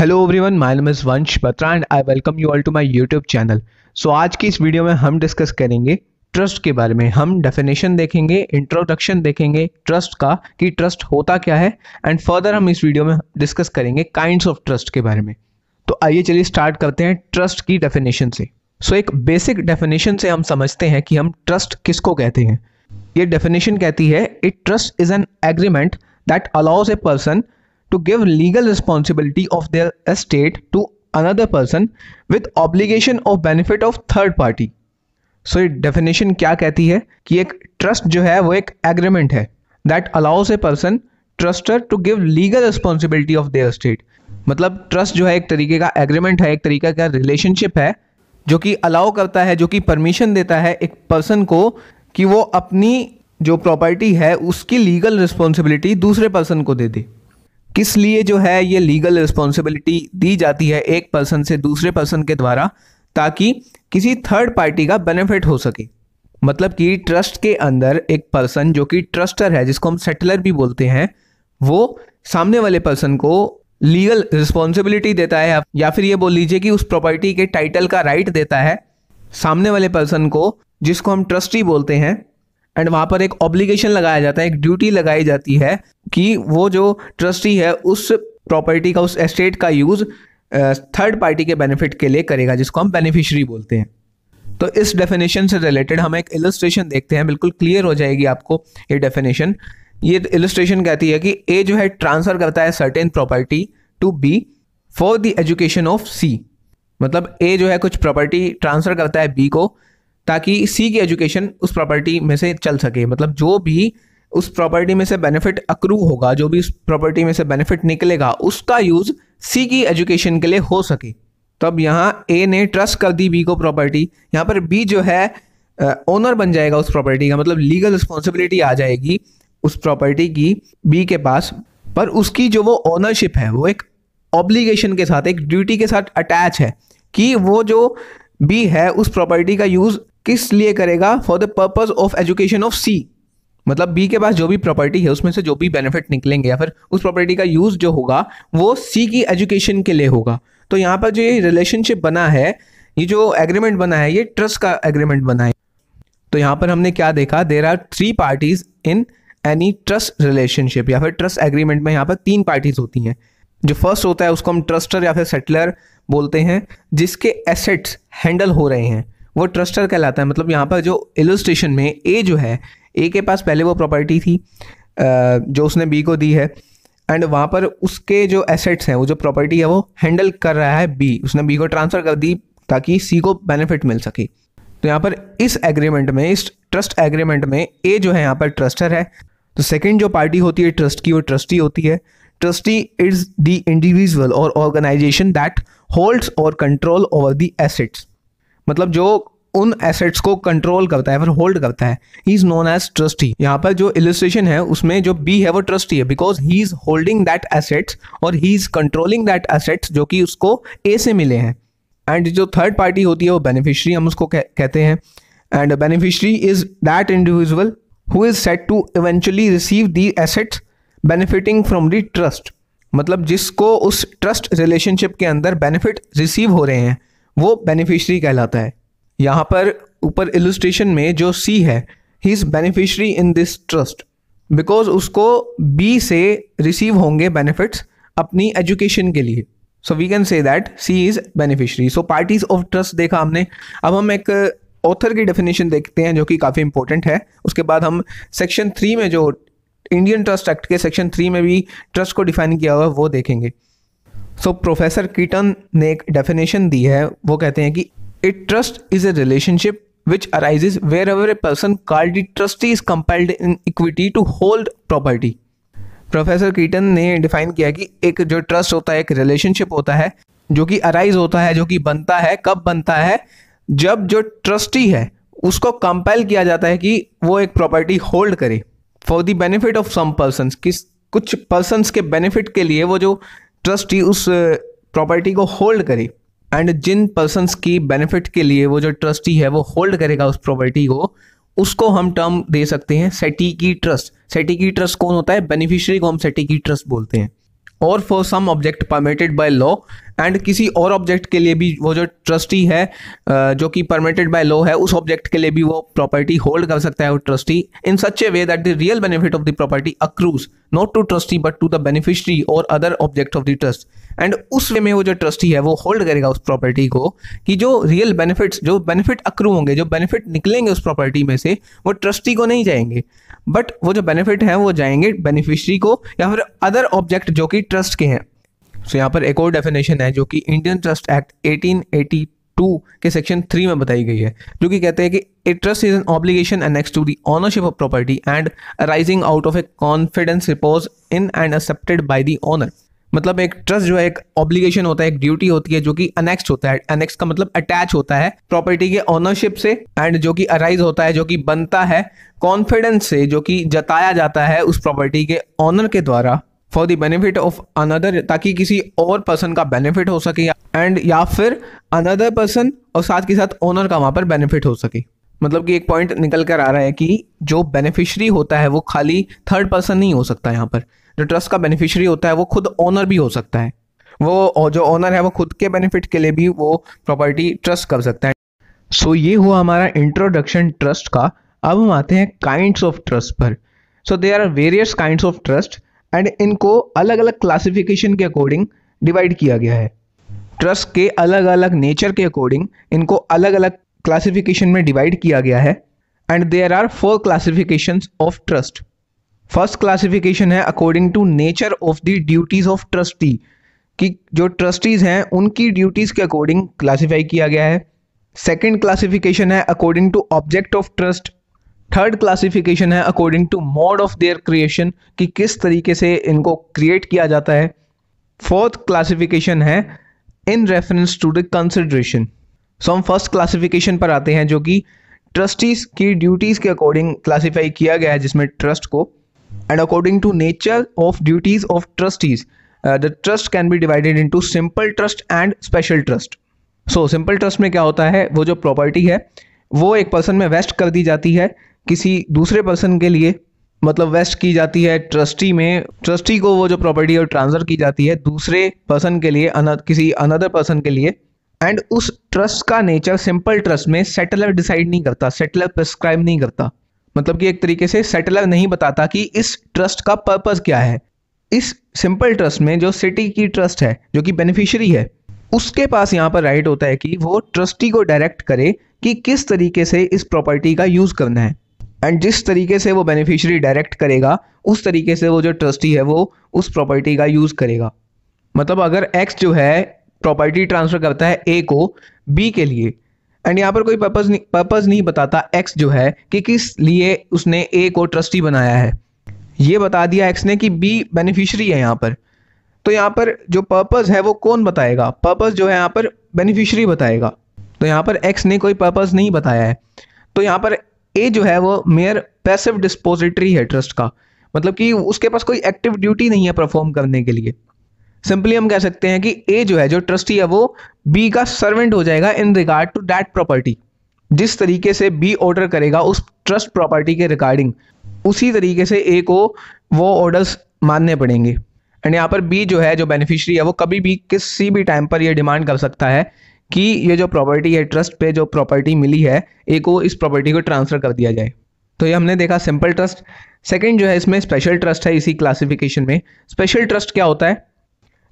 hello everyone my name is Vansh Batra and I welcome you all to my YouTube channel so आज की इस video में हम discuss करेंगे ट्रस्ट के बारे में हम डेफिनेशन देखेंगे इंट्रोडक्शन देखेंगे ट्रस्ट का कि ट्रस्ट होता क्या है एंड फर्दर हम इस वीडियो में डिस्कस करेंगे काइंड्स ऑफ ट्रस्ट के बारे में तो आइए चलिए स्टार्ट करते हैं ट्रस्ट की डेफिनेशन से सो so, एक बेसिक डेफिनेशन से हम समझते हैं कि हम ट्रस्ट किसको कहते हैं ये डेफिनेशन कहती है it trust is an agreement that allows a person to give legal responsibility of their estate to another person with obligation of benefit of third party so ये डेफिनेशन क्या कहती है कि एक ट्रस्ट जो है वो एक एग्रीमेंट है that allows a person trustor to give legal responsibility of their state मतलब ट्रस्ट जो है एक तरीके का एग्रीमेंट है एक तरीके का रिलेशनशिप है जो कि अलाउ करता है जो कि परमिशन देता है एक पर्सन को कि वो अपनी जो प्रॉपर्टी है उसकी लीगल रिस्पॉन्सिबिलिटी दूसरे पर्सन को दे दे किस लिए जो है ये लीगल रिस्पॉन्सिबिलिटी दी जाती है एक पर्सन से दूसरे पर्सन के द्वारा ताकि किसी थर्ड पार्टी का बेनिफिट हो सके मतलब कि ट्रस्ट के अंदर एक पर्सन जो कि ट्रस्टर है जिसको हम सेटलर भी बोलते हैं वो सामने वाले पर्सन को लीगल रिस्पॉन्सिबिलिटी देता है या फिर ये बोल लीजिए कि उस प्रॉपर्टी के टाइटल का राइट देता है सामने वाले पर्सन को जिसको हम ट्रस्टी बोलते हैं एंड वहाँ पर एक ऑब्लिगेशन लगाया जाता है एक ड्यूटी लगाई जाती है कि वो जो ट्रस्टी है उस प्रॉपर्टी का उस एस्टेट का यूज़ थर्ड पार्टी के बेनिफिट के लिए करेगा जिसको हम बेनिफिशरी बोलते हैं तो इस डेफिनेशन से रिलेटेड हम एक इलस्ट्रेशन देखते हैं बिल्कुल क्लियर हो जाएगी आपको ये डेफिनेशन ये इलस्ट्रेशन कहती है कि ए जो है ट्रांसफ़र करता है certain property to be for the education of C मतलब ए जो है कुछ प्रॉपर्टी ट्रांसफ़र करता है बी को ताकि सी की एजुकेशन उस प्रॉपर्टी में से चल सके मतलब जो भी उस प्रॉपर्टी में से बेनिफिट अक्रू होगा जो भी उस प्रॉपर्टी में से बेनिफिट निकलेगा उसका यूज़ सी की एजुकेशन के लिए हो सके तो अब यहाँ ए ने ट्रस्ट कर दी बी को प्रॉपर्टी यहाँ पर बी जो है ओनर बन जाएगा उस प्रॉपर्टी का मतलब लीगल रिस्पॉन्सिबिलिटी आ जाएगी उस प्रॉपर्टी की बी के पास पर उसकी जो वो ओनरशिप है वो एक ऑब्लिगेशन के साथ एक ड्यूटी के साथ अटैच है कि वो जो बी है उस प्रॉपर्टी का यूज़ किस लिए करेगा for the purpose of education of C मतलब बी के पास जो भी प्रॉपर्टी है उसमें से जो भी बेनिफिट निकलेंगे या फिर उस प्रॉपर्टी का यूज जो होगा वो सी की एजुकेशन के लिए होगा तो यहाँ पर जो ये रिलेशनशिप बना है ये जो एग्रीमेंट बना है ये ट्रस्ट का एग्रीमेंट बना है तो यहाँ पर हमने क्या देखा there are three parties in any trust relationship या फिर ट्रस्ट एग्रीमेंट में यहाँ पर तीन पार्टीज होती हैं जो फर्स्ट होता है उसको हम ट्रस्टर या फिर सेटलर बोलते हैं जिसके एसेट्स हैंडल हो रहे हैं वो ट्रस्टर कहलाता है मतलब यहाँ पर जो इलस्ट्रेशन में ए जो है ए के पास पहले वो प्रॉपर्टी थी जो उसने बी को दी है एंड वहाँ पर उसके जो एसेट्स हैं वो जो प्रॉपर्टी है वो हैंडल कर रहा है बी उसने बी को ट्रांसफ़र कर दी ताकि सी को बेनिफिट मिल सके तो यहाँ पर इस एग्रीमेंट में इस ट्रस्ट एग्रीमेंट में ए जो है यहाँ पर ट्रस्टर है तो सेकेंड जो पार्टी होती है ट्रस्ट की वो ट्रस्टी होती है trustee is the individual or organisation that holds or control over the assets मतलब जो उन एसेट्स को कंट्रोल करता है फिर होल्ड करता है he is known as trustee यहाँ पर जो इलिस्ट्रेशन है उसमें जो बी है वो ट्रस्टी है because he is holding that assets और he is controlling that assets जो कि उसको ए से मिले हैं एंड जो थर्ड पार्टी होती है वो बेनिफिशरी हम उसको कह, कहते हैं and beneficiary is that individual who is set to eventually receive the assets benefiting from the trust मतलब जिसको उस ट्रस्ट रिलेशनशिप के अंदर बेनिफिट रिसीव हो रहे हैं वो बेनिफिशरी कहलाता है यहाँ पर ऊपर इलस्ट्रेशन में जो सी है he is beneficiary in this trust because उसको बी से रिसीव होंगे बेनिफिट्स अपनी एजुकेशन के लिए so we can say that C is beneficiary so parties of trust देखा हमने अब हम एक ऑथर की डेफिनेशन देखते हैं जो कि काफ़ी इंपॉर्टेंट है उसके बाद हम सेक्शन थ्री में जो इंडियन ट्रस्ट एक्ट के सेक्शन थ्री में भी ट्रस्ट को डिफाइन किया हुआ वो देखेंगे सो प्रोफेसर कीटन ने एक डेफिनेशन दी है वो कहते हैं कि it trust is a relationship which arises wherever a person called the trustee is compelled in equity to hold property professor Keeton ने डिफाइन किया कि एक जो ट्रस्ट होता है एक रिलेशनशिप होता है जो कि अराइज होता है जो कि बनता है कब बनता है जब जो ट्रस्टी है उसको कंपेल किया जाता है कि वो एक प्रॉपर्टी होल्ड करे for the benefit of some person किस कुछ पर्सनस के बेनिफिट के लिए वो जो ट्रस्टी उस प्रॉपर्टी को होल्ड करे एंड जिन पर्सन की बेनिफिट के लिए वो जो ट्रस्टी है वो होल्ड करेगा उस प्रॉपर्टी को उसको हम टर्म दे सकते हैं सेटी की ट्रस्ट सेटी की ट्रस्ट कौन होता है बेनिफिशियरी को हम सेटी की ट्रस्ट बोलते हैं और for some object permitted by law and किसी और ऑब्जेक्ट के लिए भी वो जो ट्रस्टी है जो कि परमिटेड बाय लॉ है उस ऑब्जेक्ट के लिए भी वो प्रॉपर्टी होल्ड कर सकता है वो trustee in such a way that the real benefit of the property accrues not to trustee but to the beneficiary or other object of the trust and उस वे में वो जो ट्रस्टी है वो होल्ड करेगा उस प्रॉपर्टी को कि जो रियल बेनिफिट्स जो बेनिफिट अक्रू होंगे जो बेनिफिट निकलेंगे उस प्रॉपर्टी में से वो ट्रस्टी को नहीं जाएंगे बट वो जो बेनिफिट हैं वो जाएंगे बेनिफिशरी को या फिर अदर ऑब्जेक्ट जो कि ट्रस्ट के हैं सो so, यहाँ पर एक और डेफिनेशन है जो कि इंडियन ट्रस्ट एक्ट 1880 टू के सेक्शन थ्री में बताई गई है जो कि कहते हैं कि a trust is an obligation annexed to the ownership of property and arising out of a confidence repose in and accepted by the owner मतलब एक ट्रस्ट जो है एक ऑब्लिगेशन होता है एक ड्यूटी होती है जो कि अनेक्स होता है अनेक्स का मतलब अटैच होता है प्रॉपर्टी के ओनरशिप से एंड जो कि अराइज होता है जो कि बनता है कॉन्फिडेंस से जो कि जताया जाता है उस प्रॉपर्टी के ऑनर के द्वारा for the benefit of another ताकि किसी और पर्सन का बेनिफिट हो सके एंड या फिर अनदर पर्सन और साथ के साथ ओनर का वहाँ पर बेनिफिट हो सके मतलब कि एक पॉइंट निकल कर आ रहा है कि जो बेनिफिशरी होता है वो खाली थर्ड पर्सन नहीं हो सकता यहाँ पर जो ट्रस्ट का बेनिफिशियरी होता है वो खुद ओनर भी हो सकता है वो जो ओनर है वो खुद के बेनिफिट के लिए भी वो प्रॉपर्टी ट्रस्ट कर सकता है सो so, ये हुआ हमारा इंट्रोडक्शन ट्रस्ट का अब हम आते हैं काइंड्स ऑफ ट्रस्ट पर so they are various kinds of trust and इनको अलग अलग क्लासिफिकेशन के अकॉर्डिंग डिवाइड किया गया है ट्रस्ट के अलग अलग नेचर के अकॉर्डिंग इनको अलग अलग क्लासिफिकेशन में डिवाइड किया गया है and there are four classification of trust first classification है according to nature of the duties of trustee कि जो ट्रस्टीज हैं उनकी ड्यूटीज के अकॉर्डिंग क्लासिफाई किया गया है सेकेंड क्लासिफिकेशन है according to object of trust third classification है according to mode of their creation कि किस तरीके से इनको क्रिएट किया जाता है फोर्थ क्लासिफिकेशन है in reference to the consideration so हम फर्स्ट क्लासिफिकेशन पर आते हैं जो कि ट्रस्टीज की ड्यूटीज़ के अकॉर्डिंग क्लासिफाई किया गया है जिसमें ट्रस्ट को and according to nature of duties of trustees the trust can be divided into simple trust and special trust so simple trust में क्या होता है वो जो प्रॉपर्टी है वो एक पर्सन में वेस्ट कर दी जाती है किसी दूसरे पर्सन के लिए मतलब वेस्ट की जाती है ट्रस्टी में ट्रस्टी को वो जो प्रॉपर्टी है ट्रांसफर की जाती है दूसरे पर्सन के लिए अन, किसी अनदर पर्सन के लिए एंड उस ट्रस्ट का नेचर सिंपल ट्रस्ट में सेटलर डिसाइड नहीं करता सेटलर प्रिस्क्राइब नहीं करता मतलब कि एक तरीके से सेटलर नहीं बताता कि इस ट्रस्ट का पर्पज़ क्या है इस सिंपल ट्रस्ट में जो सिटी की ट्रस्ट है जो कि बेनिफिशियरी है उसके पास यहाँ पर राइट होता है कि वो ट्रस्टी को डायरेक्ट करे कि किस तरीके से इस प्रॉपर्टी का यूज़ करना है एंड जिस तरीके से वो बेनिफिशियरी डायरेक्ट करेगा उस तरीके से वो जो ट्रस्टी है वो उस प्रॉपर्टी का यूज़ करेगा मतलब अगर एक्स जो है प्रॉपर्टी ट्रांसफ़र करता है ए को बी के लिए एंड यहाँ पर कोई पर्पज नहीं पर्पज नहीं बताता एक्स जो है कि किस लिए उसने ए को ट्रस्टी बनाया है ये बता दिया एक्स ने कि बी बेनिफिशरी है यहाँ पर तो यहाँ पर जो पर्पज़ है वो कौन बताएगा पर्पज़ जो है यहाँ पर बेनिफिशरी बताएगा तो यहाँ पर एक्स ने कोई पर्पज़ नहीं बताया है तो यहाँ पर ए जो है वो मेयर पैसिव डिस्पोजिटरी है ट्रस्ट का मतलब कि उसके पास कोई एक्टिव ड्यूटी नहीं है परफॉर्म करने के लिए सिंपली हम कह सकते हैं कि ए जो है जो ट्रस्टी है वो बी का सर्वेंट हो जाएगा in regard to that property जिस तरीके से बी ऑर्डर करेगा उस ट्रस्ट प्रॉपर्टी के रिगार्डिंग उसी तरीके से ए को वो ऑर्डर्स मानने पड़ेंगे एंड यहाँ पर बी जो है जो बेनिफिशियरी है वो कभी भी किसी भी टाइम पर ये डिमांड कर सकता है कि ये जो प्रॉपर्टी है ट्रस्ट पे जो प्रॉपर्टी मिली है ए को इस प्रॉपर्टी को ट्रांसफ़र कर दिया जाए तो ये हमने देखा सिंपल ट्रस्ट सेकंड जो है इसमें स्पेशल ट्रस्ट है इसी क्लासिफिकेशन में स्पेशल ट्रस्ट क्या होता है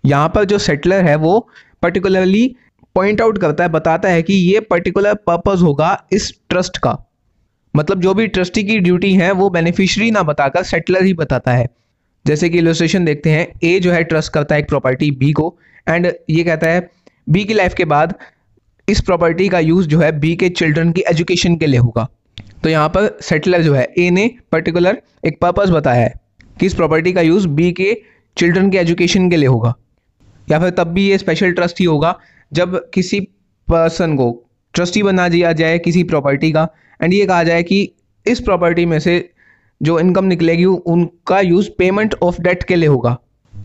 यहाँ पर जो सेटलर है वो पर्टिकुलरली पॉइंट आउट करता है बताता है कि ये पर्टिकुलर पर्पज़ होगा इस ट्रस्ट का मतलब जो भी ट्रस्टी की ड्यूटी है वो बेनिफिशरी ना बताकर सेटलर ही बताता है जैसे कि इलोस्ट्रेशन देखते हैं ए जो है ट्रस्ट करता है एक प्रॉपर्टी बी को एंड ये कहता है बी की लाइफ के बाद इस प्रॉपर्टी का यूज़ जो है बी के चिल्ड्रन की एजुकेशन के लिए होगा तो यहाँ पर सेटलर जो है ए ने पर्टिकुलर एक पर्पज़ बताया है कि इस प्रॉपर्टी का यूज़ बी के चिल्ड्रन के एजुकेशन के लिए होगा या फिर तब भी ये स्पेशल ट्रस्ट ही होगा जब किसी पर्सन को ट्रस्टी बना दिया जाए किसी प्रॉपर्टी का एंड ये कहा जाए कि इस प्रॉपर्टी में से जो इनकम निकलेगी उनका यूज़ पेमेंट ऑफ डेट के लिए होगा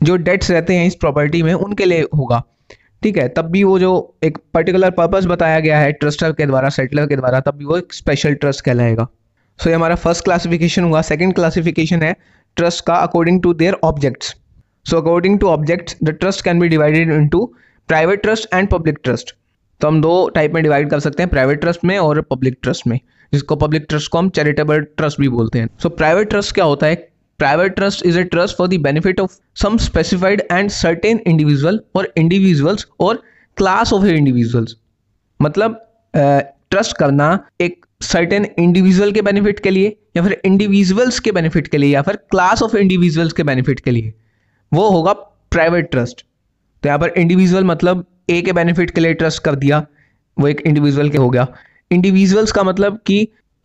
जो डेट्स रहते हैं इस प्रॉपर्टी में उनके लिए होगा ठीक है तब भी वो जो एक पर्टिकुलर पर्पज़ बताया गया है ट्रस्टर के द्वारा सेटलर के द्वारा तब भी वो एक स्पेशल ट्रस्ट कहलाएगा सो so, ये हमारा फर्स्ट क्लासिफिकेशन हुआ सेकंड क्लासिफिकेशन है ट्रस्ट का according to their objects so according to objects the trust can be divided into private trust and public trust तो हम दो टाइप में डिवाइड कर सकते हैं प्राइवेट ट्रस्ट में और पब्लिक ट्रस्ट में जिसको पब्लिक ट्रस्ट को हम चैरिटेबल ट्रस्ट भी बोलते हैं सो प्राइवेट ट्रस्ट क्या होता है private trust is a trust for the benefit of some specified and certain individual or individuals or class of individuals मतलब ट्रस्ट करना एक सर्टेन इंडिविजुअल के बेनिफिट के लिए या फिर इंडिविजुअल्स के बेनिफिट के लिए या फिर क्लास ऑफ इंडिविजुअल्स के बेनिफिट के लिए वो होगा प्राइवेट ट्रस्ट तो यहाँ पर इंडिविजुअल मतलब ए के बेनिफिट के लिए ट्रस्ट कर दिया वो एक इंडिविजुअल के हो गया इंडिविजुअल्स का मतलब कि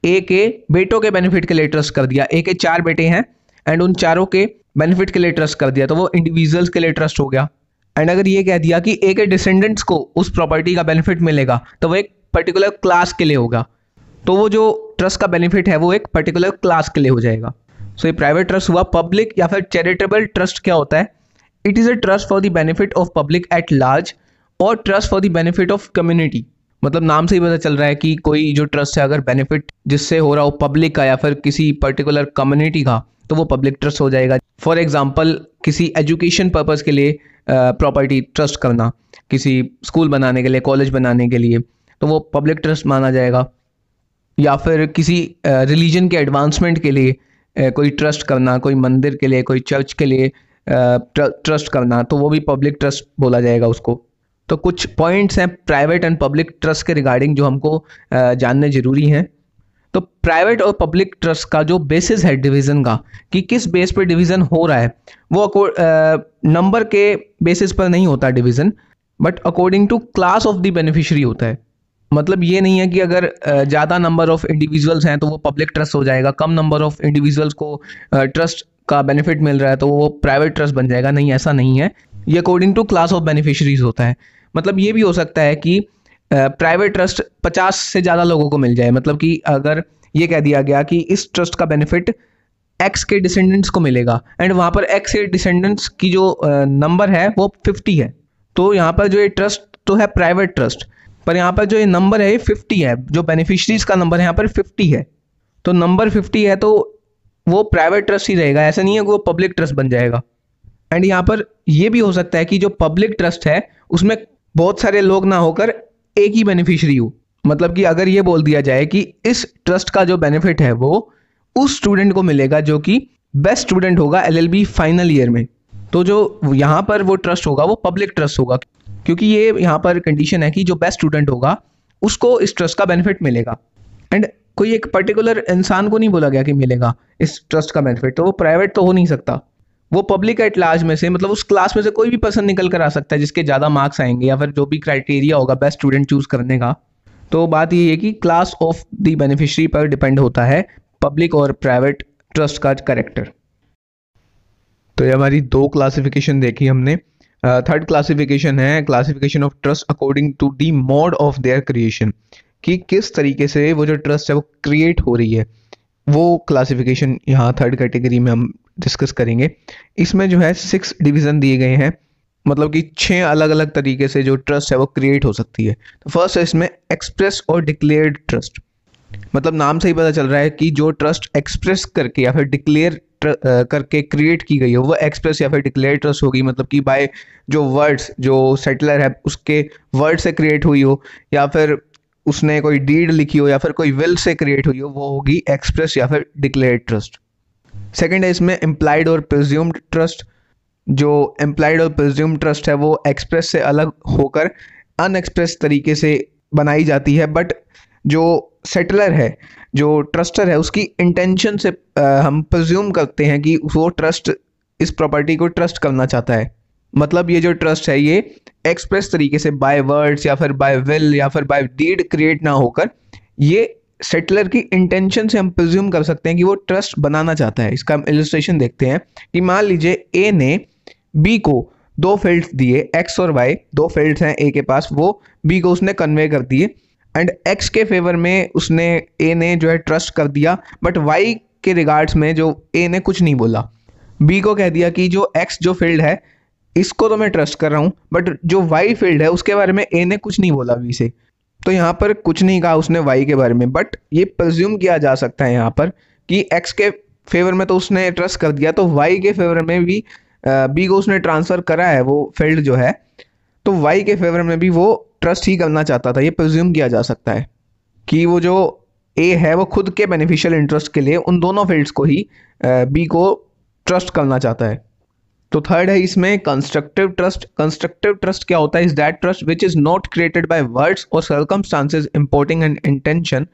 ए के बेटों के बेनिफिट के लिए ट्रस्ट कर दिया ए के चार बेटे हैं एंड उन चारों के बेनिफिट के लिए ट्रस्ट कर दिया तो वो इंडिविजुअल्स के लिए ट्रस्ट हो गया एंड अगर ये कह दिया कि ए के डिसेंडेंट्स को उस प्रॉपर्टी का बेनिफिट मिलेगा तो वो एक पर्टिकुलर क्लास के लिए होगा तो वो जो ट्रस्ट का बेनिफिट है वो एक पर्टिकुलर क्लास के लिए हो जाएगा सो ये प्राइवेट ट्रस्ट हुआ पब्लिक या फिर चैरिटेबल ट्रस्ट क्या होता है it is a trust for the benefit of public at large or trust for the benefit of community मतलब नाम से ही पता चल रहा है कि कोई जो ट्रस्ट है अगर बेनिफिट जिससे हो रहा हो पब्लिक का या फिर किसी पर्टिकुलर कम्युनिटी का तो वो पब्लिक ट्रस्ट हो जाएगा फॉर एग्जाम्पल किसी एजुकेशन पर्पज़ के लिए प्रॉपर्टी ट्रस्ट करना किसी स्कूल बनाने के लिए कॉलेज बनाने के लिए तो वो पब्लिक ट्रस्ट माना जाएगा या फिर किसी रिलीजन के एडवांसमेंट के लिए कोई ट्रस्ट करना कोई मंदिर के लिए कोई चर्च के लिए ट्रस्ट करना तो वो भी पब्लिक ट्रस्ट बोला जाएगा उसको तो कुछ पॉइंट्स हैं प्राइवेट एंड पब्लिक ट्रस्ट के रिगार्डिंग जो हमको जानने ज़रूरी हैं तो प्राइवेट और पब्लिक ट्रस्ट का जो बेसिस है डिवीज़न का कि किस बेस पर डिवीज़न हो रहा है वो नंबर के बेसिस पर नहीं होता division but according to class of the beneficiary होता है मतलब ये नहीं है कि अगर ज़्यादा नंबर ऑफ इंडिविजुअल्स हैं तो वो पब्लिक ट्रस्ट हो जाएगा कम नंबर ऑफ इंडिविजुअल्स को ट्रस्ट का बेनिफिट मिल रहा है तो वो प्राइवेट ट्रस्ट बन जाएगा नहीं ऐसा नहीं है ये according to class of beneficiaries होता है मतलब ये भी हो सकता है कि प्राइवेट ट्रस्ट पचास से ज़्यादा लोगों को मिल जाए मतलब कि अगर ये कह दिया गया कि इस ट्रस्ट का बेनिफिट एक्स के डिसेंडेंट्स को मिलेगा एंड वहाँ पर एक्स के डिसेंडेंट्स की जो नंबर है वो फिफ्टी है तो यहाँ पर जो ये ट्रस्ट तो है प्राइवेट ट्रस्ट पर यहाँ पर जो ये नंबर है ये फिफ्टी है जो बेनिफिशरीज का नंबर है यहाँ पर फिफ्टी है तो नंबर फिफ्टी है तो वो प्राइवेट ट्रस्ट ही रहेगा ऐसा नहीं है कि वो पब्लिक ट्रस्ट बन जाएगा एंड यहाँ पर ये भी हो सकता है कि जो पब्लिक ट्रस्ट है उसमें बहुत सारे लोग ना होकर एक ही बेनिफिशरी हो मतलब कि अगर ये बोल दिया जाए कि इस ट्रस्ट का जो बेनिफिट है वो उस स्टूडेंट को मिलेगा जो कि बेस्ट स्टूडेंट होगा एलएलबी फाइनल ईयर में तो जो यहाँ पर वो ट्रस्ट होगा वो पब्लिक ट्रस्ट होगा क्योंकि ये यहाँ पर कंडीशन है कि जो बेस्ट स्टूडेंट होगा उसको इस ट्रस्ट का बेनिफिट मिलेगा एंड कोई एक पर्टिकुलर इंसान को नहीं बोला गया कि मिलेगा इस ट्रस्ट का बेनिफिट तो वो प्राइवेट तो हो नहीं सकता वो पब्लिक एट लार्ज में से मतलब उस क्लास में से कोई भी पर्सन निकल कर आ सकता है जिसके ज़्यादा मार्क्स आएंगे या फिर जो भी क्राइटेरिया होगा बेस्ट स्टूडेंट चूज़ करने का तो बात ये है कि क्लास ऑफ दी बेनिफिशरी पर डिपेंड होता है पब्लिक और प्राइवेट ट्रस्ट का करेक्टर तो ये हमारी दो क्लासिफिकेशन देखी हमने थर्ड uh, क्लासिफिकेशन है classification of trust according to the mode of their creation कि किस तरीके से वो जो ट्रस्ट है वो क्रिएट हो रही है वो क्लासिफिकेशन यहाँ थर्ड कैटेगरी में हम डिस्कस करेंगे इसमें जो है सिक्स डिवीज़न दिए गए हैं मतलब कि छह अलग अलग तरीके से जो ट्रस्ट है वो क्रिएट हो सकती है तो फर्स्ट है इसमें एक्सप्रेस और डिक्लेयर्ड ट्रस्ट मतलब नाम से ही पता चल रहा है कि जो ट्रस्ट एक्सप्रेस करके या फिर डिक्लेयर करके क्रिएट की गई हो वह एक्सप्रेस या फिर डिक्लेयर ट्रस्ट होगी मतलब कि बाय जो वर्ड्स जो सेटलर है उसके वर्ड से क्रिएट हुई हो या फिर उसने कोई डीड लिखी हो या फिर कोई विल से क्रिएट हुई हो वो होगी एक्सप्रेस या फिर डिक्लेयर ट्रस्ट सेकेंड है इसमें एम्प्लाइड और प्रिज्यूम्ड ट्रस्ट जो एम्प्लाइड और प्रिज्यूम ट्रस्ट है वो एक्सप्रेस से अलग होकर अनएक्सप्रेस तरीके से बनाई जाती है बट जो सेटलर है जो ट्रस्टर है उसकी इंटेंशन से हम प्रज्यूम करते हैं कि वो ट्रस्ट इस प्रॉपर्टी को ट्रस्ट करना चाहता है मतलब ये जो ट्रस्ट है ये एक्सप्रेस तरीके से बाय वर्ड्स या फिर बाय विल या फिर बाय डीड क्रिएट ना होकर ये सेटलर की इंटेंशन से हम प्रज्यूम कर सकते हैं कि वो ट्रस्ट बनाना चाहता है इसका हम इलिस्ट्रेशन देखते हैं कि मान लीजिए ए ने बी को दो फील्ड्स दिए एक्स और वाई दो फील्ड्स हैं ए के पास वो बी को उसने कन्वे कर दिए एंड एक्स के फेवर में उसने ए ने जो है ट्रस्ट कर दिया बट वाई के रिगार्ड्स में जो ए ने कुछ नहीं बोला बी को कह दिया कि जो एक्स जो फील्ड है इसको तो मैं ट्रस्ट कर रहा हूँ बट जो वाई फील्ड है उसके बारे में ए ने कुछ नहीं बोला बी से तो यहाँ पर कुछ नहीं कहा उसने वाई के बारे में बट ये प्रज्यूम किया जा सकता है यहाँ पर कि एक्स के फेवर में तो उसने ट्रस्ट कर दिया तो वाई के फेवर में भी बी को उसने ट्रांसफ़र करा है वो फील्ड जो है तो वाई के फेवर में भी वो ट्रस्ट ही करना चाहता था ये प्रज्यूम किया जा सकता है कि वो जो ए है वो खुद के बेनिफिशियल इंटरेस्ट के लिए उन दोनों फील्ड्स को ही बी को ट्रस्ट करना चाहता है तो थर्ड है इसमें कंस्ट्रक्टिव ट्रस्ट कंस्ट्रक्टिव ट्रस्ट क्या होता है is that trust which is not created by words or circumstances importing and intention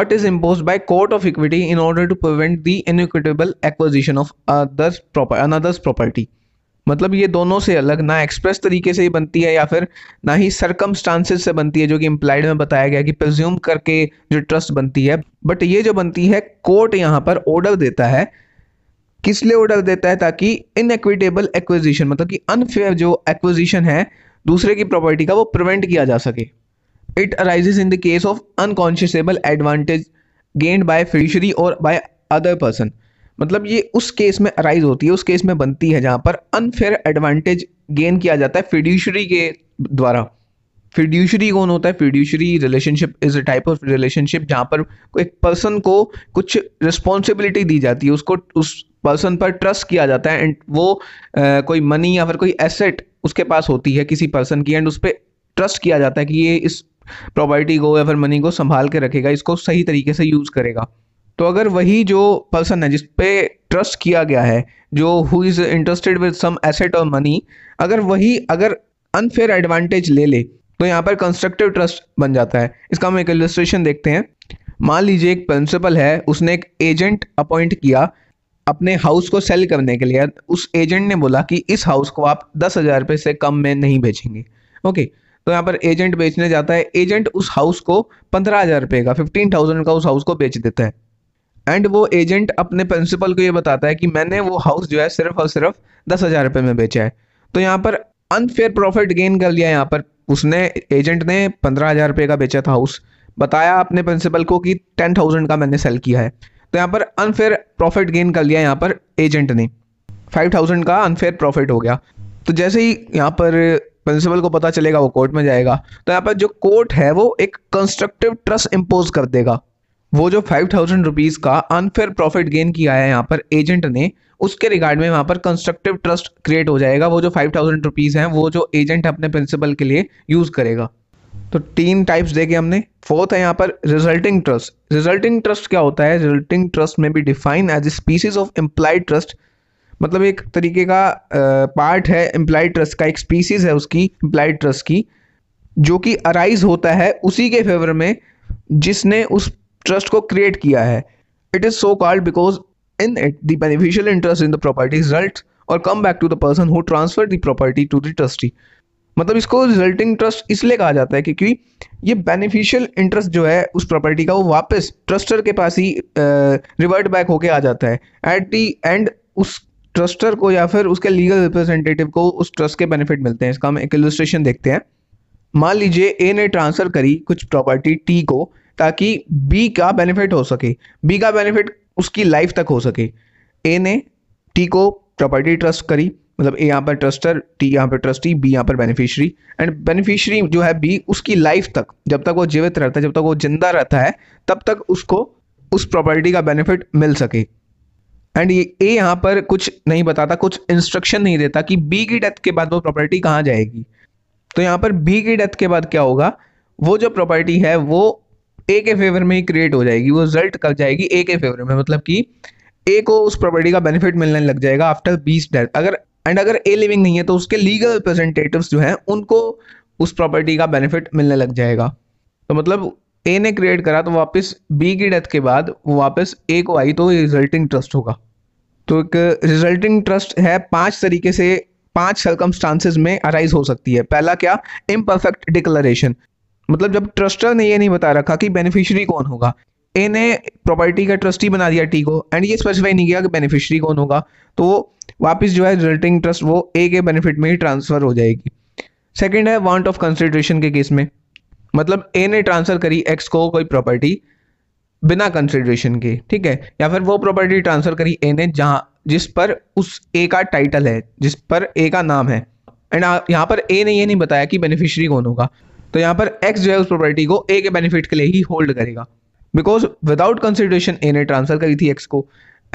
but is impose by court of equity in order to prevent the inequitable acquisition of others proper another's property मतलब ये दोनों से अलग ना express तरीके से ही बनती है या फिर ना ही सरकम से बनती है जो कि इम्प्लाइड में बताया गया कि प्रज्यूम करके जो ट्रस्ट बनती है बट ये जो बनती है कोर्ट यहाँ पर ऑर्डर देता है किस लिए ऑर्डर देता है ताकि इनएक्विटेबल एक्विजिशन मतलब कि अनफेयर जो एक्विजिशन है दूसरे की प्रॉपर्टी का वो प्रिवेंट किया जा सके it arises in the case of unconscionable advantage gained by fiduciary or by other person मतलब ये उस केस में अराइज होती है उस केस में बनती है जहाँ पर अनफेयर एडवांटेज गेन किया जाता है फिड्यूशरी के द्वारा फिड्यूशरी कौन होता है fiduciary relationship is a type of relationship जहाँ पर एक पर्सन को कुछ रिस्पॉन्सिबिलिटी दी जाती है उसको उस पर्सन पर ट्रस्ट किया जाता है एंड वो आ, कोई मनी या फिर कोई एसेट उसके पास होती है किसी पर्सन की एंड उस पर ट्रस्ट किया जाता है कि ये इस प्रॉपर्टी को या फिर मनी को संभाल के रखेगा इसको सही तरीके से यूज़ करेगा तो अगर वही जो पर्सन है जिसपे ट्रस्ट किया गया है जो who is interested with some asset और मनी अगर वही अगर अनफेयर एडवांटेज ले ले तो यहाँ पर कंस्ट्रक्टिव ट्रस्ट बन जाता है इसका हम एक इलस्ट्रेशन देखते हैं मान लीजिए एक प्रिंसिपल है उसने एक एजेंट अपॉइंट किया अपने हाउस को सेल करने के लिए उस एजेंट ने बोला कि इस हाउस को आप दस हज़ार रुपये से कम में नहीं बेचेंगे ओके तो यहाँ पर एजेंट बेचने जाता है एजेंट उस हाउस को पंद्रह हज़ार रुपये का फिफ्टीन थाउजेंड का उस हाउस को बेच देता है एंड वो एजेंट अपने प्रिंसिपल को ये बताता है कि मैंने वो हाउस जो है सिर्फ और सिर्फ दस हज़ार रुपये में बेचा है तो यहाँ पर अनफेयर प्रॉफिट गेन कर लिया यहाँ पर उसने एजेंट ने पंद्रह हज़ार रुपये का बेचा था हाउस बताया अपने प्रिंसिपल को कि टेन थाउजेंड का मैंने सेल किया है तो यहाँ पर अनफेयर प्रॉफिट गेन कर लिया यहाँ पर एजेंट ने फाइव थाउजेंड का अनफेयर प्रॉफिट हो गया तो जैसे ही यहाँ पर प्रिंसिपल को पता चलेगा वो कोर्ट में जाएगा तो यहाँ पर जो कोर्ट है वो एक कंस्ट्रक्टिव ट्रस्ट इम्पोज कर देगा वो जो फाइव थाउजेंड रुपीज़ का अनफेयर प्रॉफिट गेन किया है यहाँ पर एजेंट ने उसके रिगार्ड में वहाँ पर कंस्ट्रक्टिव ट्रस्ट क्रिएट हो जाएगा वो जो फाइव थाउजेंड रुपीज़ है वो जो एजेंट अपने प्रिंसिपल के लिए यूज़ करेगा तो तीन टाइप्स देखे हमने फोर्थ है यहाँ पर रिजल्टिंग ट्रस्ट रिजल्टिंग ट्रस्ट क्या होता है रिजल्टिंग ट्रस्ट में भी define as a species of implied trust मतलब एक तरीके का पार्ट uh, है एम्प्लाइड ट्रस्ट का एक स्पीसीज है उसकी एम्प्लाइड ट्रस्ट की जो कि अराइज होता है उसी के फेवर में जिसने उस ट्रस्ट को क्रिएट किया है it is so called because in it the beneficial interest in the property result और come back to the person who transfer the property to the trustee मतलब इसको रिजल्टिंग ट्रस्ट इसलिए कहा जाता है क्योंकि ये बेनिफिशियल इंटरेस्ट जो है उस प्रॉपर्टी का वो वापस ट्रस्टर के पास ही रिवर्ट बैक होके आ जाता है एट दी एंड उस ट्रस्टर को या फिर उसके लीगल रिप्रेजेंटेटिव को उस ट्रस्ट के बेनिफिट मिलते हैं इसका हम एक इलस्ट्रेशन देखते हैं मान लीजिए ए ने ट्रांसफर करी कुछ प्रॉपर्टी टी को ताकि बी का बेनिफिट हो सके बी का बेनिफिट उसकी लाइफ तक हो सके ए ने टी को प्रॉपर्टी ट्रस्ट करी मतलब ए यहाँ पर ट्रस्टर टी यहाँ पर ट्रस्टी बी यहाँ पर बेनिफिशरी एंड बेनिफिशरी जो है बी उसकी लाइफ तक जब तक वो जीवित रहता है जब तक वो जिंदा रहता है तब तक उसको उस प्रॉपर्टी का बेनिफिट मिल सके एंड ये ए यहाँ पर कुछ नहीं बताता कुछ इंस्ट्रक्शन नहीं देता कि बी की डेथ के बाद वो प्रॉपर्टी कहाँ जाएगी तो यहाँ पर बी की डेथ के बाद क्या होगा वो जो प्रॉपर्टी है वो ए के फेवर में ही क्रिएट हो जाएगी वो रिजल्ट कब जाएगी ए के फेवर में मतलब कि ए को उस प्रॉपर्टी का बेनिफिट मिलने लग जाएगा आफ्टर बीस डेथ अगर एंड अगर ए लिविंग नहीं है तो उसके लीगल रिप्रेजेंटेटिव जो हैं उनको उस प्रॉपर्टी का बेनिफिट मिलने लग जाएगा तो मतलब ए ने क्रिएट करा तो वापस बी की डेथ के बाद वो वापस ए को आई तो रिजल्टिंग ट्रस्ट होगा तो एक रिजल्टिंग ट्रस्ट है पांच तरीके से पांच सरकमस्टांसेस में अराइज हो सकती है पहला क्या इम्परफेक्ट डिक्लरेशन मतलब जब ट्रस्टर ने ये नहीं बता रखा कि बेनिफिशियरी कौन होगा ए ने प्रॉपर्टी का ट्रस्टी बना दिया टी को एंड ये स्पेसिफाई नहीं किया कि बेनिफिशियरी कौन होगा तो वो वापस जो है रिजल्टिंग ट्रस्ट वो ए के बेनिफिट में ही ट्रांसफर हो जाएगी सेकेंड है वांट ऑफ कंसिड्रेशन के केस में मतलब ए ने ट्रांसफर करी एक्स को कोई प्रॉपर्टी बिना कंसिड्रेशन के ठीक है या फिर वो प्रॉपर्टी ट्रांसफर करी ए ने जहाँ जिस पर उस ए का टाइटल है जिस पर ए का नाम है एंड यहाँ पर ए ने ये नहीं बताया कि बेनिफिशियरी कौन होगा तो यहाँ पर x जो है उस प्रॉपर्टी को a के बेनिफिट के लिए ही होल्ड करेगा बिकॉज विदाउट कंसिडरेशन ए ने ट्रांसफर करी थी x को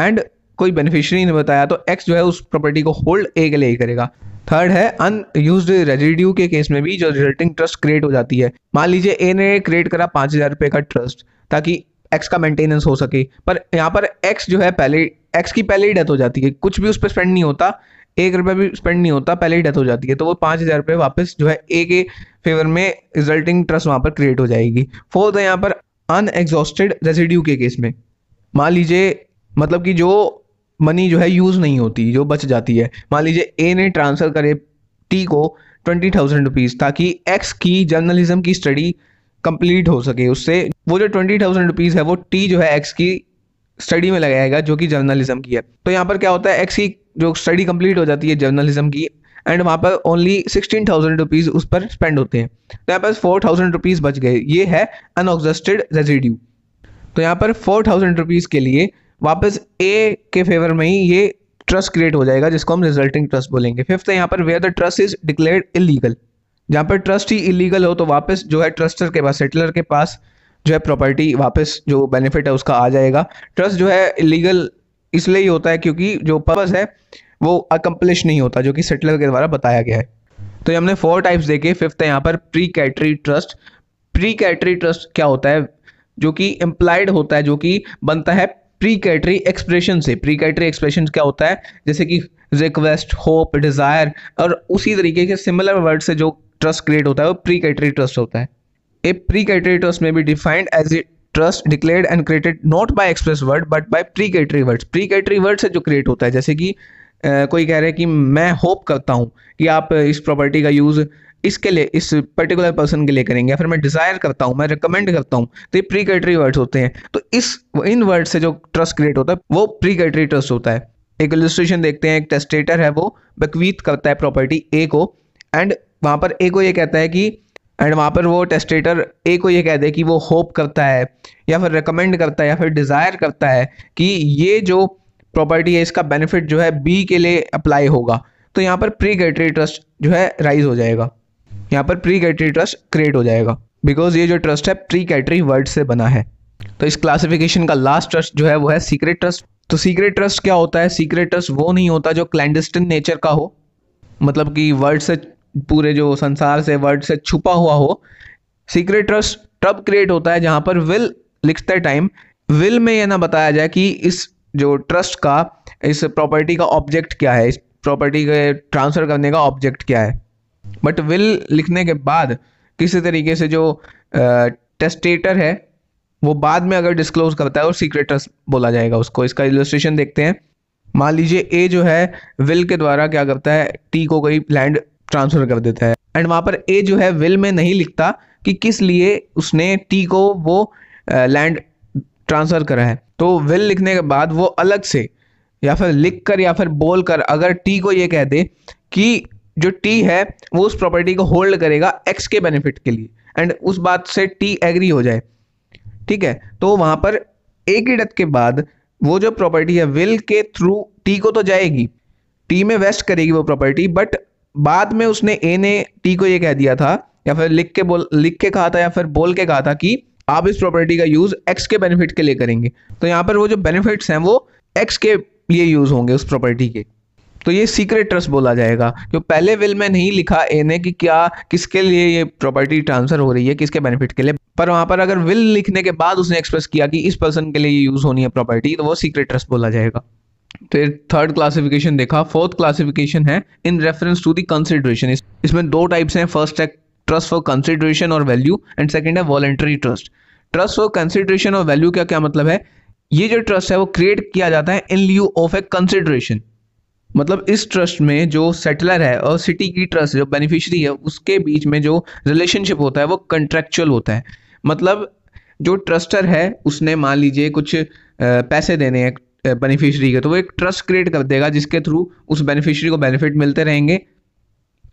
एंड कोई बेनिफिशियरी ने बताया तो x जो है उस प्रॉपर्टी को होल्ड a के लिए ही करेगा थर्ड है अनयूज रेजिड्यू के केस में भी जो रिजल्टिंग ट्रस्ट क्रिएट हो जाती है मान लीजिए ए ने क्रिएट करा पाँच हज़ार रुपये का ट्रस्ट ताकि एक्स का मेंटेनेंस हो सके पर यहाँ पर एक्स जो है पहले एक्स की पहले ही डेथ हो जाती है कुछ भी उस पर स्पेंड नहीं होता एक रुपया भी स्पेंड नहीं होता पहले ही डेथ हो जाती है तो वो पाँच हज़ार रुपये वापस जो है ए के फेवर में रिजल्टिंग ट्रस्ट वहाँ पर क्रिएट हो जाएगी फोर्थ है यहाँ पर अनएग्जॉस्टेड रेजिड्यू के केस में मान लीजिए मतलब कि जो मनी जो है यूज़ नहीं होती जो बच जाती है मान लीजिए ए ने ट्रांसफ़र करे टी को ट्वेंटी थाउजेंड रुपीज़ ताकि एक्स की जर्नलिज्म की स्टडी कंप्लीट हो सके उससे वो जो ट्वेंटी थाउजेंड रुपीज़ है वो टी जो है एक्स की स्टडी में लगाएगा जो कि जर्नलिज्म की है तो यहाँ पर क्या होता है एक्स की जो स्टडी कंप्लीट हो जाती है जर्नलिज्म की एंड वहाँ पर ओनली सिक्सटीन थाउजेंड रुपीज़ उस पर स्पेंड होते हैं तो यहाँ पर फोर थाउजेंड रुपीज़ बच गए ये है अनऑक्जस्टेड रेजिड्यू तो यहाँ पर फोर थाउजेंड रुपीज़ के लिए वापस ए के फेवर में ही ये ट्रस्ट क्रिएट हो जाएगा जिसको हम रिजल्टिंग ट्रस्ट बोलेंगे फिफ्थ है यहाँ पर where the trust is declare illegal जहाँ पर ट्रस्ट ही इलीगल हो तो वापस जो है ट्रस्टर के पास सेटलर के पास जो है प्रॉपर्टी वापस जो बेनिफिट है उसका आ जाएगा ट्रस्ट जो है इलीगल इसलिए ही होता है क्योंकि जो पर्पज़ है वो अकम्पलिश नहीं होता जो कि सेटलर के द्वारा बताया गया है तो ये हमने फोर टाइप्स देखे फिफ्थ है यहाँ पर precatory trust precatory trust क्या होता है जो कि एम्प्लाइड होता है जो कि बनता है प्री कैटरी एक्सप्रेशन से प्री कैटरी एक्सप्रेशन क्या होता है जैसे कि रिक्वेस्ट होप डिज़ायर और उसी तरीके के सिमिलर वर्ड से जो ट्रस्ट क्रिएट होता है वो प्री कैटरी ट्रस्ट होता है a precatory trust may be defined as a trust declared and created not by express word but by precatory words precatory word से जो create होता है जैसे कि कोई कह रहा है कि मैं होप करता हूँ कि आप इस प्रॉपर्टी का यूज़ इसके लिए इस पर्टिकुलर पर्सन के लिए करेंगे या फिर मैं डिज़ायर करता हूँ मैं रिकमेंड करता हूँ तो ये प्रीकटरी वर्ड्स होते हैं तो इस इन वर्ड से जो ट्रस्ट क्रिएट होता है वो प्रीकटरी ट्रस्ट होता है एक इलिस्ट्रेशन देखते हैं एक टेस्टेटर है वो बकवीत करता है प्रॉपर्टी ए को एंड वहाँ पर ए को ये कहता है कि एंड वहाँ पर वो टेस्टेटर ए को ये कह दे कि वो होप करता है या फिर रिकमेंड करता है या फिर डिज़ायर करता है कि ये जो प्रॉपर्टी है इसका बेनिफिट जो है बी के लिए अप्लाई होगा तो यहाँ पर प्री गेटरी ट्रस्ट जो है राइज हो जाएगा यहाँ पर प्री गेटरी ट्रस्ट क्रिएट हो जाएगा बिकॉज ये जो ट्रस्ट है प्री कैटरी वर्ड से बना है तो इस क्लासिफिकेशन का लास्ट ट्रस्ट जो है वो है सीक्रेट ट्रस्ट तो सीक्रेट ट्रस्ट क्या होता है सीक्रेट ट्रस्ट वो नहीं होता जो क्लैंडस्टिन नेचर का हो मतलब कि वर्ड से पूरे जो संसार से वर्ड से छुपा हुआ हो सीक्रेट ट्रस्ट तब क्रिएट होता है जहाँ पर विल लिखते टाइम विल में यह ना बताया जाए कि इस जो ट्रस्ट का इस प्रॉपर्टी का ऑब्जेक्ट क्या है इस प्रॉपर्टी के ट्रांसफ़र करने का ऑब्जेक्ट क्या है बट विल लिखने के बाद किसी तरीके से जो टेस्टेटर है वो बाद में अगर डिस्क्लोज करता है और सीक्रेट ट्रस्ट बोला जाएगा उसको इसका इलस्ट्रेशन देखते हैं मान लीजिए ए जो है विल के द्वारा क्या करता है टी को कोई लैंड ट्रांसफ़र कर देता है एंड वहाँ पर ए जो है विल में नहीं लिखता कि किस लिए उसने टी को वो लैंड ट्रांसफ़र करा है तो विल लिखने के बाद वो अलग से या फिर लिख कर या फिर बोल कर अगर टी को ये कह दे कि जो टी है वो उस प्रॉपर्टी को होल्ड करेगा एक्स के बेनिफिट के लिए एंड उस बात से टी एग्री हो जाए ठीक है तो वहाँ पर एक ही डेथ के बाद वो जो प्रॉपर्टी है विल के थ्रू टी को तो जाएगी टी में वेस्ट करेगी वो प्रॉपर्टी बट बाद में उसने ए ने टी को ये कह दिया था या फिर लिख के बोल लिख के कहा था या फिर बोल के कहा था कि आप इस प्रॉपर्टी का यूज़ एक्स के बेनिफिट के लिए करेंगे तो यहाँ पर वो जो बेनिफिट्स हैं वो एक्स के लिए यूज़ होंगे उस प्रॉपर्टी के तो ये सीक्रेट ट्रस्ट बोला जाएगा जो पहले विल में नहीं लिखा ए ने कि क्या किसके लिए ये प्रॉपर्टी ट्रांसफर हो रही है किसके बेनिफिट के लिए पर वहां पर अगर विल लिखने के बाद उसने एक्सप्रेस किया कि इस पर्सन के लिए ये यूज़ होनी है प्रॉपर्टी तो वो सीक्रेट ट्रस्ट बोला जाएगा फिर थर्ड क्लासिफिकेशन देखा फोर्थ क्लासिफिकेशन है in reference to the consideration इसमें दो टाइप्स हैं फर्स्ट है ट्रस्ट फॉर कंसिडरेशन और वैल्यू एंड सेकेंड है voluntary trust trust for consideration और वैल्यू का क्या मतलब है ये जो ट्रस्ट है वो क्रिएट किया जाता है इन ल्यू ऑफ ए कंसिडरेशन मतलब इस ट्रस्ट में जो सेटलर है और सिटी की ट्रस्ट जो बेनिफिशियरी है उसके बीच में जो रिलेशनशिप होता है वो कंट्रेक्चुअल होता है मतलब जो ट्रस्टर है उसने मान लीजिए कुछ पैसे देने हैं बेनिफिशियरी के तो वो एक ट्रस्ट क्रिएट कर देगा जिसके थ्रू उस बेनिफिशियरी को बेनिफिट मिलते रहेंगे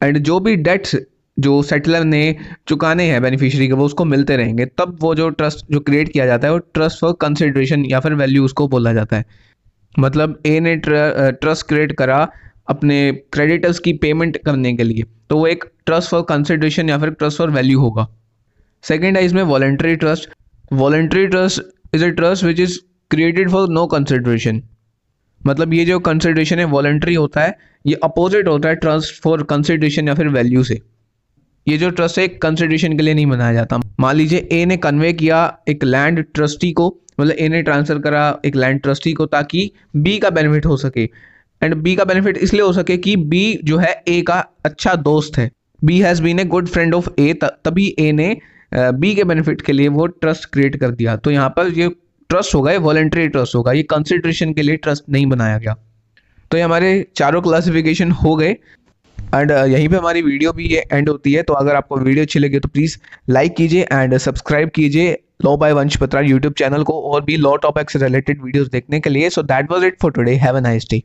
एंड जो भी डेट्स जो सेटलर ने चुकाने हैं बेनिफिशियरी के वो उसको मिलते रहेंगे तब वो जो ट्रस्ट जो क्रिएट किया जाता है वो ट्रस्ट फॉर कंसिड्रेशन या फिर वैल्यू उसको बोला जाता है मतलब ए ने ट्रस्ट क्रिएट करा अपने क्रेडिटर्स की पेमेंट करने के लिए तो वो एक ट्रस्ट फॉर कंसिड्रेशन या फिर ट्रस्ट फॉर वैल्यू होगा सेकेंड है इसमें voluntary trust voluntary trust is a trust which is created for no consideration मतलब ये जो कंसिड्रेशन है वॉलेंट्री होता है ये अपोजिट होता है ट्रस्ट फॉर कंसिड्रेशन या फिर वैल्यू से ये जो ट्रस्ट है कंसिडरेशन के लिए नहीं बनाया जाता मान लीजिए ए ने कन्वे किया एक लैंड ट्रस्टी को मतलब ए ने ट्रांसफर करा एक लैंड ट्रस्टी को ताकि बी का बेनिफिट हो सके एंड बी का बेनिफिट इसलिए हो सके कि बी जो है ए का अच्छा दोस्त है B has been a good friend of A तभी ए ने बी के बेनिफिट के लिए वो ट्रस्ट क्रिएट कर दिया तो यहाँ पर ये ट्रस्ट होगा ये वॉलेंट्री ट्रस्ट होगा ये कंसिडरेशन के लिए ट्रस्ट नहीं बनाया गया तो ये हमारे चारों क्लासिफिकेशन हो गए एंड uh, यहीं पे हमारी वीडियो भी एंड होती है तो अगर आपको वीडियो अच्छी लगी तो प्लीज़ लाइक कीजिए एंड सब्सक्राइब कीजिए law by Vansh Patra YouTube channel को और भी लॉ टॉपिक से रिलेटेड वीडियोस देखने के लिए so that was it for today have a nice day